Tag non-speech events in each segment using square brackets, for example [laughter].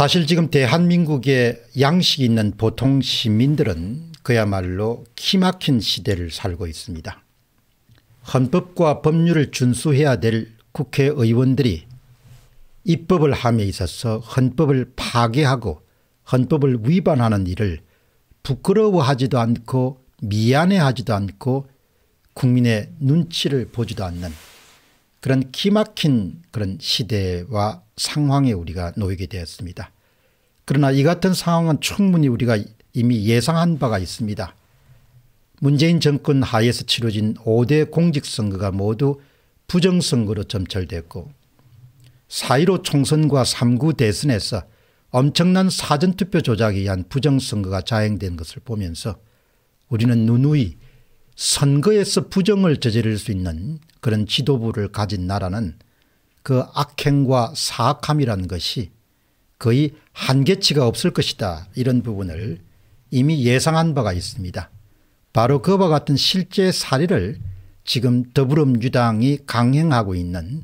사실 지금 대한민국의 양식이 있는 보통 시민들은 그야말로 키막힌 시대를 살고 있습니다. 헌법과 법률을 준수해야 될 국회의원들이 입법을 함에 있어서 헌법을 파괴하고 헌법을 위반하는 일을 부끄러워하지도 않고 미안해하지도 않고 국민의 눈치를 보지도 않는 그런 기막힌 그런 시대와 상황에 우리가 놓이게 되었습니다. 그러나 이 같은 상황은 충분히 우리가 이미 예상한 바가 있습니다. 문재인 정권 하에서 치러진 5대 공직선거가 모두 부정선거로 점철됐고 4.15 총선과 3구 대선에서 엄청난 사전투표 조작에 의한 부정선거가 자행된 것을 보면서 우리는 누누이 선거에서 부정을 저지를 수 있는 그런 지도부를 가진 나라는 그 악행과 사악함이란 것이 거의 한계치가 없을 것이다 이런 부분을 이미 예상한 바가 있습니다. 바로 그와 같은 실제 사례를 지금 더불어민주당이 강행하고 있는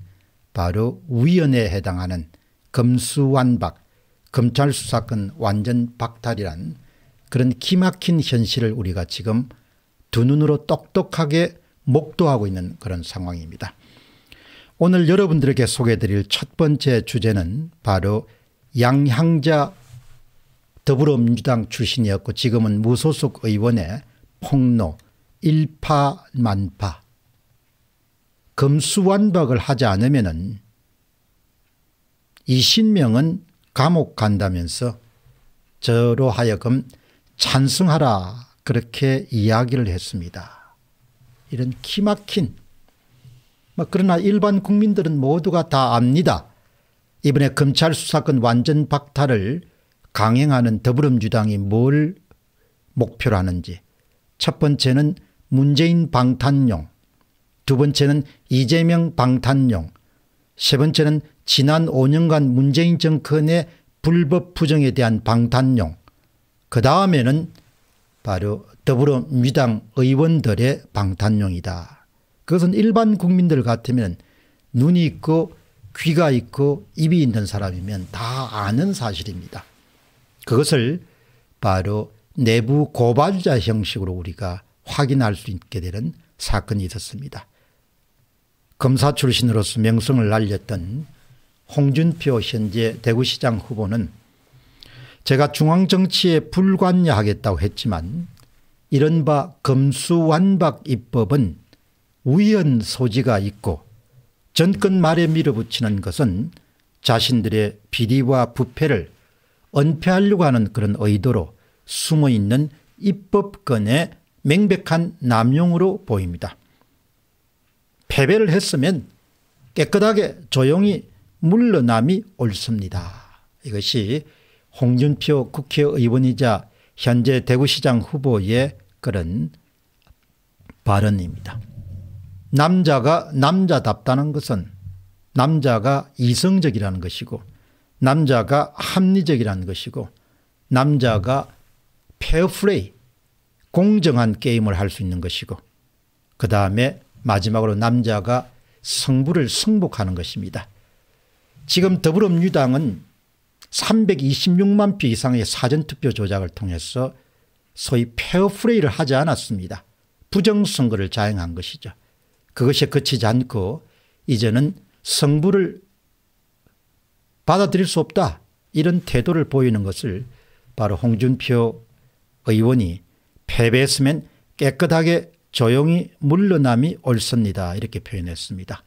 바로 위원회에 해당하는 검수완박 검찰 수사권 완전 박탈이란 그런 기막힌 현실을 우리가 지금 두 눈으로 똑똑하게 목도하고 있는 그런 상황입니다. 오늘 여러분들에게 소개드릴 첫 번째 주제는 바로 양향자 더불어민주당 출신이었고 지금은 무소속 의원의 폭로 일파만파 금수완박을 하지 않으면 이신명은 감옥 간다면서 저로 하여금 찬성하라 그렇게 이야기를 했습니다. 이런 키막힌 그러나 일반 국민들은 모두가 다 압니다. 이번에 검찰 수사권 완전 박탈을 강행하는 더불어민주당이 뭘 목표로 하는지 첫 번째는 문재인 방탄용 두 번째는 이재명 방탄용 세 번째는 지난 5년간 문재인 정권의 불법 부정에 대한 방탄용 그 다음에는 바로 더불어민주당 의원들의 방탄용이다. 그것은 일반 국민들 같으면 눈이 있고 귀가 있고 입이 있는 사람이면 다 아는 사실입니다. 그것을 바로 내부 고발자 형식으로 우리가 확인할 수 있게 되는 사건이 있었습니다. 검사 출신으로서 명성을 날렸던 홍준표 현재 대구시장 후보는 제가 중앙정치에 불관여하겠다고 했지만 이른바 금수완박 입법은 우연 소지가 있고 전권 말에 밀어붙이는 것은 자신들의 비리와 부패를 은폐하려고 하는 그런 의도로 숨어있는 입법권의 명백한 남용으로 보입니다. 패배를 했으면 깨끗하게 조용히 물러남이 옳습니다. 이것이 홍준표 국회의원이자 현재 대구시장 후보의 그런 발언입니다. 남자가 남자답다는 것은 남자가 이성적이라는 것이고 남자가 합리적이라는 것이고 남자가 페어플레이 공정한 게임을 할 수 있는 것이고 그 다음에 마지막으로 남자가 성부를 승복하는 것입니다. 지금 더불어민주당은 326만 표 이상의 사전투표 조작을 통해서 소위 페어플레이를 하지 않았습니다. 부정선거를 자행한 것이죠. 그것에 그치지 않고 이제는 성부를 받아들일 수 없다 이런 태도를 보이는 것을 바로 홍준표 의원이 패배했으면 깨끗하게 조용히 물러남이 옳습니다 이렇게 표현했습니다.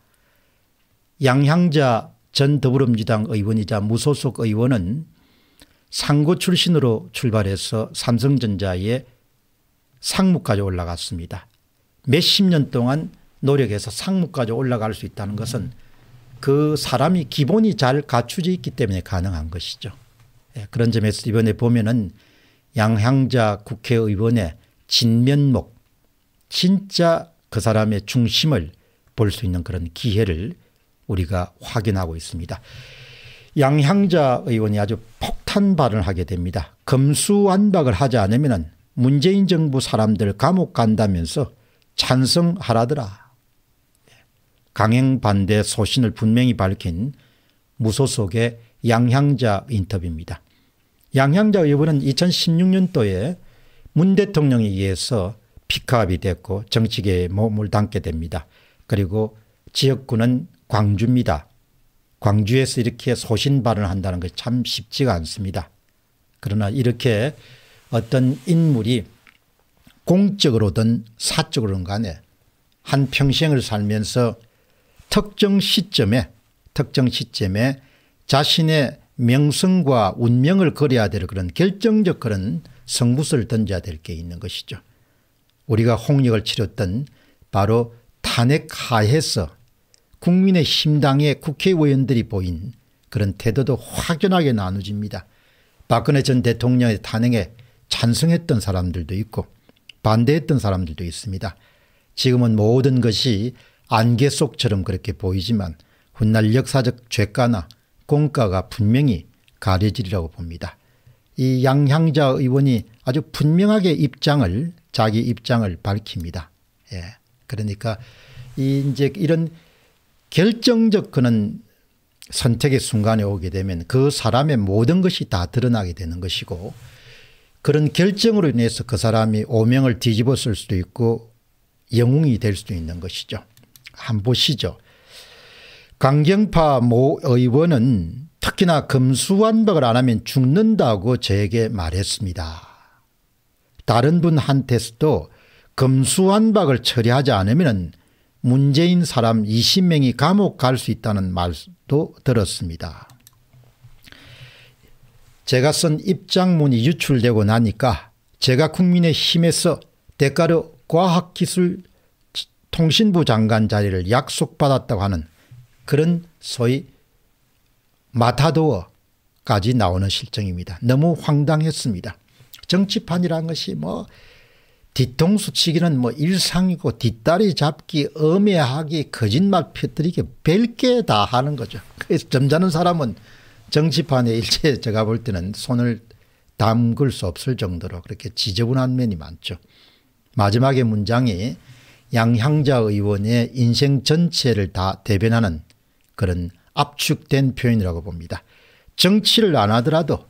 양향자 전 더불어민주당 의원이자 무소속 의원은 상고 출신으로 출발해서 삼성전자의 상무까지 올라갔습니다. 몇 십 년 동안 노력해서 상무까지 올라갈 수 있다는 것은 그 사람이 기본이 잘갖추져 있기 때문에 가능한 것이죠. 예, 그런 점에서 이번에 보면은 양향자 국회의원의 진면목 진짜 그 사람의 중심을 볼 수 있는 그런 기회를 우리가 확인하고 있습니다. 양향자 의원이 아주 폭탄 발언을 하게 됩니다. 검수완박을 하지 않으면 문재인 정부 사람들 감옥 간다면서 찬성하라더라. 예. 강행 반대 소신을 분명히 밝힌 무소속의 양향자 인터뷰입니다. 양향자 의원은 2016년도에 문 대통령에 의해서 피카업이 됐고 정치계에 몸을 담게 됩니다. 그리고 지역구는 광주입니다. 광주에서 이렇게 소신발언을 한다는 것참 쉽지가 않습니다. 그러나 이렇게 어떤 인물이 공적으로든 사적으로든 간에 한 평생을 살면서 특정 시점에 특정 시점에 자신의 명성과 운명을 걸어야 될 그런 결정적 그런 성부수를 던져야 될 게 있는 것이죠. 우리가 홍역을 치렀던 바로 탄핵하에서 국민의 힘당의 국회의원들이 보인 그런 태도도 확연하게 나누집니다. 박근혜 전 대통령의 탄핵에 찬성했던 사람들도 있고 반대했던 사람들도 있습니다. 지금은 모든 것이 안개 속처럼 그렇게 보이지만 훗날 역사적 죄가나 공과가 분명히 가려지리라고 봅니다. 이 양향자 의원이 아주 분명하게 입장을 자기 입장을 밝힙니다. 예. 그러니까 이 이제 이런 결정적 그는 선택의 순간에 오게 되면 그 사람의 모든 것이 다 드러나게 되는 것이고 그런 결정으로 인해서 그 사람이 오명을 뒤집어 쓸 수도 있고 영웅이 될 수도 있는 것이죠. 한 보시죠. 강경파 모 의원은 특히나 금수완박을 안 하면 죽는다고 저에게 말했습니다. 다른 분한테서도 금수완박을 처리하지 않으면 문재인 사람 20명이 감옥 갈 수 있다는 말도 들었습니다. 제가 쓴 입장문이 유출되고 나니까 제가 국민의힘에서 대가로 과학기술 통신부 장관 자리를 약속받았다고 하는 그런 소위 마타도어까지 나오는 실정입니다. 너무 황당했습니다. 정치판이라는 것이 뭐 뒤통수 치기는 뭐 일상이고 뒷다리 잡기 엄해하기 거짓말 펴뜨리기 별게 다 하는 거죠. 그래서 점잖은 사람은 정치판에 일체 [laughs] 제가 볼 때는 손을 담글 수 없을 정도로 그렇게 지저분한 면이 많죠. 마지막에 문장이 양향자 의원의 인생 전체를 다 대변하는 그런 압축된 표현이라고 봅니다. 정치를 안 하더라도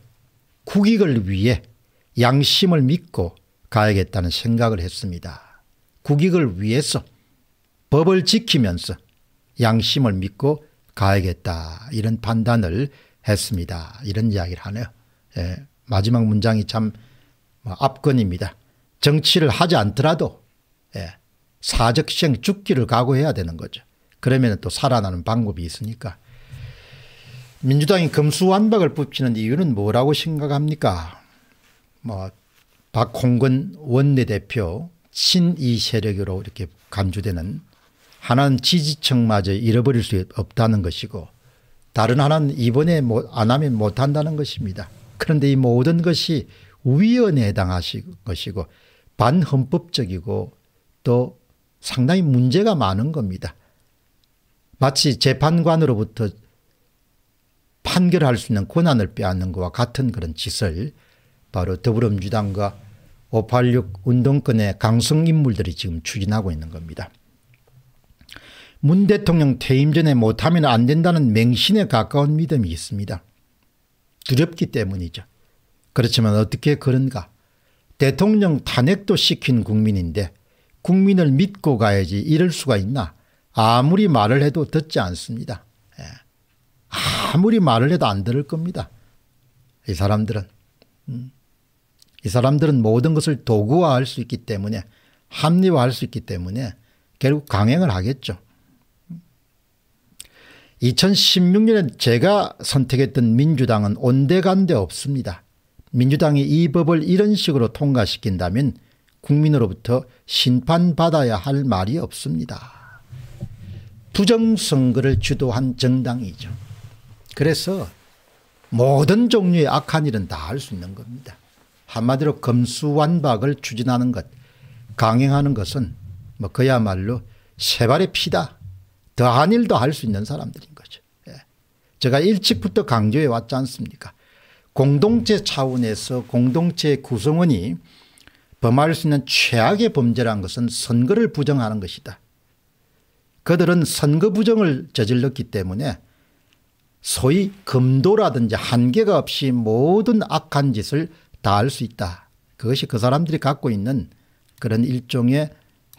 국익을 위해 양심을 믿고 가야겠다는 생각을 했습니다. 국익을 위해서 법을 지키면서 양심을 믿고 가야겠다 이런 판단을 했습니다. 이런 이야기를 하네요. 예, 마지막 문장이 참 뭐 압권입니다. 정치를 하지 않더라도 예, 사적시행 죽기를 각오해야 되는 거죠. 그러면 또 살아나는 방법이 있으니까. 민주당이 금수완박을 뿜치는 이유는 뭐라고 생각합니까? 뭐 박홍근 원내대표 친이 세력으로 이렇게 간주되는 하나는 지지층마저 잃어버릴 수 없다는 것이고 다른 하나는 이번에 뭐 안 하면 못한다는 것입니다. 그런데 이 모든 것이 위헌에 해당하신 것이고 반헌법적이고 또 상당히 문제가 많은 겁니다. 마치 재판관으로부터 판결할 수 있는 권한을 빼앗는 것과 같은 그런 짓을 바로 더불어민주당과 586 운동권의 강성 인물들이 지금 추진하고 있는 겁니다. 문 대통령 퇴임 전에 못하면 안 된다는 맹신에 가까운 믿음이 있습니다. 두렵기 때문이죠. 그렇지만 어떻게 그런가. 대통령 탄핵도 시킨 국민인데 국민을 믿고 가야지 이럴 수가 있나. 아무리 말을 해도 듣지 않습니다. 예. 아무리 말을 해도 안 들을 겁니다. 이 사람들은. 음. 이 사람들은 모든 것을 도구화할 수 있기 때문에 합리화할 수 있기 때문에 결국 강행을 하겠죠. 2016년에 제가 선택했던 민주당은 온데간데 없습니다. 민주당이 이 법을 이런 식으로 통과시킨다면 국민으로부터 심판받아야 할 말이 없습니다. 부정선거를 주도한 정당이죠. 그래서 모든 종류의 악한 일은 다 할 수 있는 겁니다. 한마디로 검수완박을 추진하는 것, 강행하는 것은 뭐 그야말로 세발의 피다. 더한 일도 할 수 있는 사람들인 거죠. 예. 제가 일찍부터 강조해 왔지 않습니까? 공동체 차원에서 공동체 구성원이 범할 수 있는 최악의 범죄란 것은 선거를 부정하는 것이다. 그들은 선거 부정을 저질렀기 때문에 소위 금도라든지 한계가 없이 모든 악한 짓을 다알수 있다. 그것이 그 사람들이 갖고 있는 그런 일종의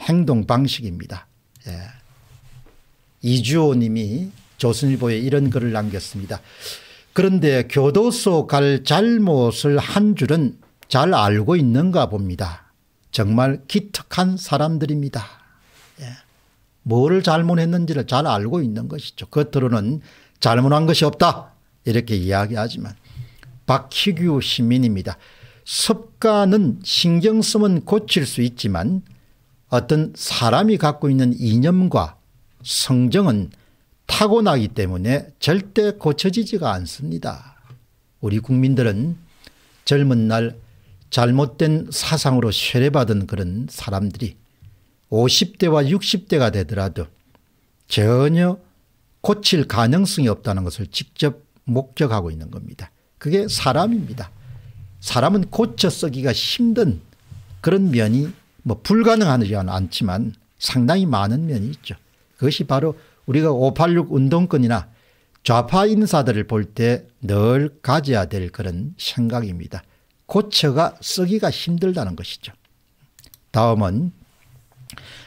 행동 방식입니다. 예. 이주호 님이 조선일보에 이런 글을 남겼습니다. 그런데 교도소 갈 잘못을 한 줄은 잘 알고 있는가 봅니다. 정말 기특한 사람들입니다. 예. 뭐를 잘못했는지를 잘 알고 있는 것이죠. 겉으로는 잘못한 것이 없다 이렇게 이야기하지만 박희규 시민입니다. 습관은 신경 쓰면 고칠 수 있지만 어떤 사람이 갖고 있는 이념과 성정은 타고나기 때문에 절대 고쳐지지가 않습니다. 우리 국민들은 젊은 날 잘못된 사상으로 쇠뇌받은 그런 사람들이 50대와 60대가 되더라도 전혀 고칠 가능성이 없다는 것을 직접 목격하고 있는 겁니다. 그게 사람입니다. 사람은 고쳐 쓰기가 힘든 그런 면이 뭐 불가능하지는 않지만 상당히 많은 면이 있죠. 그것이 바로 우리가 586 운동권이나 좌파 인사들을 볼 때 늘 가져야 될 그런 생각입니다. 고쳐가 쓰기가 힘들다는 것이죠. 다음은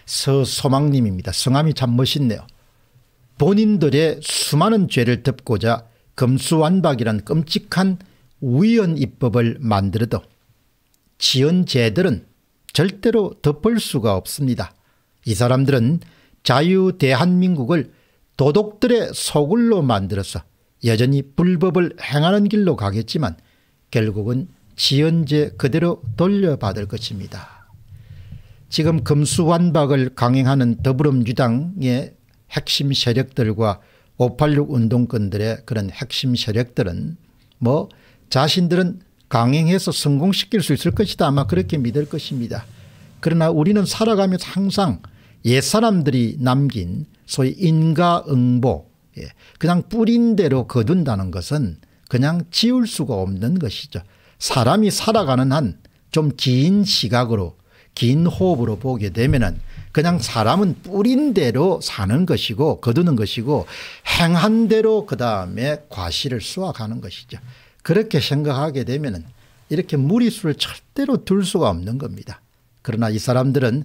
서소망님입니다. 성함이 참 멋있네요. 본인들의 수많은 죄를 덮고자 금수완박이란 끔찍한 위헌 입법을 만들어도 지은 죄들은 절대로 덮을 수가 없습니다. 이 사람들은 자유 대한민국을 도둑들의 소굴로 만들어서 여전히 불법을 행하는 길로 가겠지만 결국은 지은 죄 그대로 돌려받을 것입니다. 지금 금수완박을 강행하는 더불어민주당의 핵심 세력들과 586 운동권들의 그런 핵심 세력들은 뭐 자신들은 강행해서 성공시킬 수 있을 것이다 아마 그렇게 믿을 것입니다. 그러나 우리는 살아가면서 항상 옛사람들이 남긴 소위 인가응보 예, 그냥 뿌린 대로 거둔다는 것은 그냥 지울 수가 없는 것이죠. 사람이 살아가는 한 좀 긴 시각으로 긴 호흡으로 보게 되면 은 그냥 사람은 뿌린 대로 사는 것이고 거두는 것이고 행한 대로 그다음에 과실을 수확하는 것이죠. 그렇게 생각하게 되면 이렇게 무리수를 절대로 둘 수가 없는 겁니다. 그러나 이 사람들은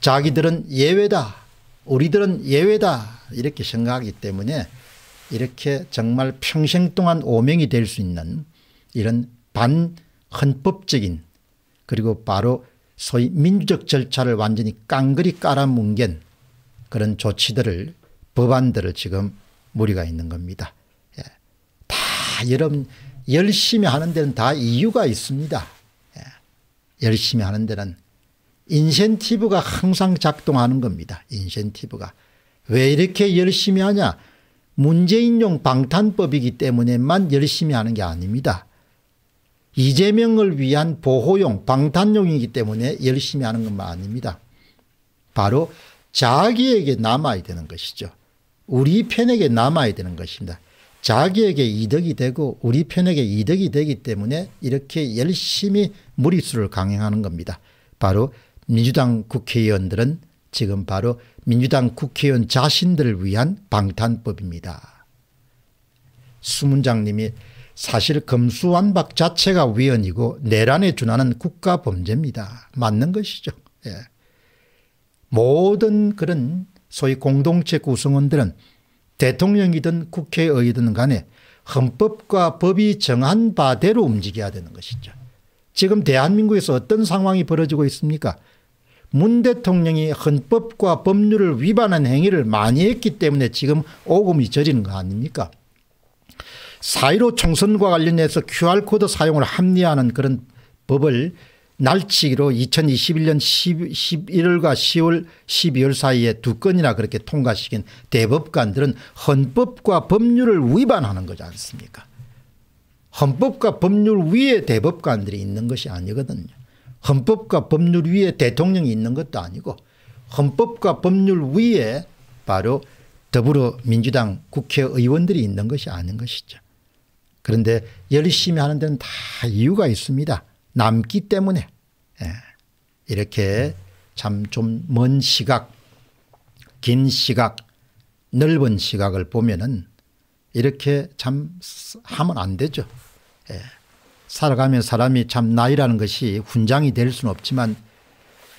자기들은 예외다. 우리들은 예외다. 이렇게 생각하기 때문에 이렇게 정말 평생 동안 오명이 될 수 있는 이런 반헌법적인 그리고 바로 소위 민주적 절차를 완전히 깡그리 깔아뭉갠 그런 조치들을 법안들을 지금 무리가 있는 겁니다. 예. 다 여러분 열심히 하는 데는 다 이유가 있습니다. 예. 열심히 하는 데는 인센티브가 항상 작동하는 겁니다. 인센티브가. 왜 이렇게 열심히 하냐. 문재인용 방탄법이기 때문에만 열심히 하는 게 아닙니다. 이재명을 위한 보호용 방탄용이기 때문에 열심히 하는 것만 아닙니다. 바로 자기에게 남아야 되는 것이죠. 우리 편에게 남아야 되는 것입니다. 자기에게 이득이 되고 우리 편에게 이득이 되기 때문에 이렇게 열심히 무리수를 강행하는 겁니다. 바로 민주당 국회의원들은 지금 바로 민주당 국회의원 자신들을 위한 방탄법입니다. 수문장님이 사실 검수완박 자체가 위헌이고 내란에 준하는 국가 범죄입니다. 맞는 것이죠. 예. 모든 그런 소위 공동체 구성원들은 대통령이든 국회의든 간에 헌법과 법이 정한 바대로 움직여야 되는 것이죠. 지금 대한민국에서 어떤 상황이 벌어지고 있습니까? 문 대통령이 헌법과 법률을 위반한 행위를 많이 했기 때문에 지금 오금이 저리는 거 아닙니까? 사1로 총선과 관련해서 QR코드 사용을 합리화하는 그런 법을 날치기로 2021년 1 11월과 10월 12월 사이에 두 건이나 그렇게 통과시킨 대법관들은 헌법과 법률을 위반하는 거지 않습니까 헌법과 법률 위에 대법관들이 있는 것이 아니거든요 헌법과 법률 위에 대통령이 있는 것도 아니고 헌법과 법률 위에 바로 더불어민주당 국회의원들이 있는 것이 아닌 것이죠 그런데 열심히 하는 데는 다 이유가 있습니다. 남기 때문에. 예. 이렇게 참 좀 먼 시각, 긴 시각, 넓은 시각을 보면은 이렇게 참 하면 안 되죠. 예. 살아가면 사람이 참 나이라는 것이 훈장이 될 수는 없지만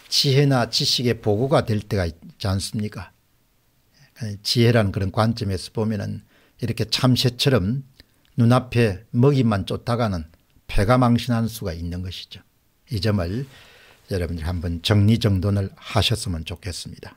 지혜나 지식의 보고가 될 때가 있지 않습니까? 예. 지혜라는 그런 관점에서 보면은 이렇게 참새처럼 눈앞에 먹이만 쫓다가는 폐가 망신할 수가 있는 것이죠. 이 점을 여러분들 한번 정리정돈을 하셨으면 좋겠습니다.